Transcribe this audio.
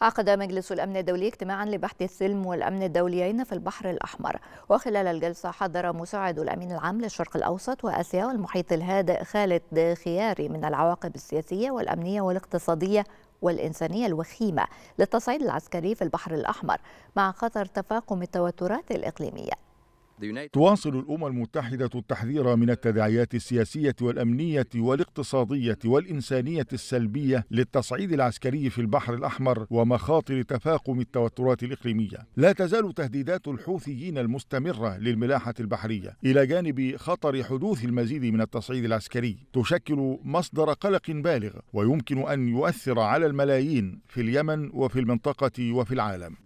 عقد مجلس الأمن الدولي اجتماعا لبحث السلم والأمن الدوليين في البحر الأحمر وخلال الجلسة حضر مساعد الأمين العام للشرق الأوسط وآسيا والمحيط الهادئ خالد خياري من العواقب السياسية والأمنية والاقتصادية والإنسانية الوخيمة للتصعيد العسكري في البحر الأحمر مع خطر تفاقم التوترات الإقليمية تواصل الامم المتحده التحذير من التداعيات السياسيه والامنيه والاقتصاديه والانسانيه السلبيه للتصعيد العسكري في البحر الاحمر ومخاطر تفاقم التوترات الاقليميه لا تزال تهديدات الحوثيين المستمره للملاحه البحريه الى جانب خطر حدوث المزيد من التصعيد العسكري تشكل مصدر قلق بالغ ويمكن ان يؤثر على الملايين في اليمن وفي المنطقه وفي العالم